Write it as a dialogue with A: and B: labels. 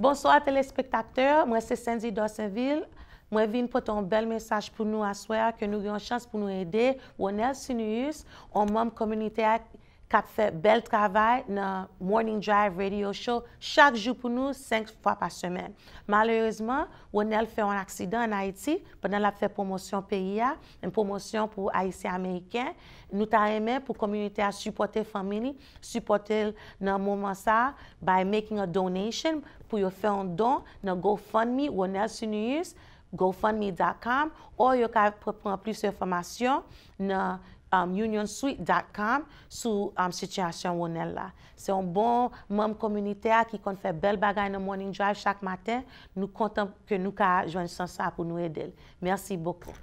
A: Bonswa, telespektakteur, mwen se Senzi Dorsenville. Mwen vin pou ton bel mesaj pou nou aswa, ke nou yon chans pou nou ede, wè nèl si nou yus, wè mwem komunite ak... kap fè bel travay nan Morning Drive radio show, chak jou pou nou 5 fwa pa semen. Maloyezman, wè nel fè an aksidan an Haiti, pwè nan la fè promosyon PIA, an promosyon pou Aisy Ameriken. Nou tan emè pou komyounite a supporte famini, supporte nan mouman sa, by making a donation, pou yo fè an don nan GoFundMe, wè nel si nou yus, GoFundMe.com, ou yo kap pran plus informasyon, nan... Um, unionsuite.com sou um, situasyon wonel la. Se yon bon mom komunite a ki kon fe bel bagay nan morning drive chak maten, nou kontan ke nou ka jwensan sa pou nou edel. Mersi bokou.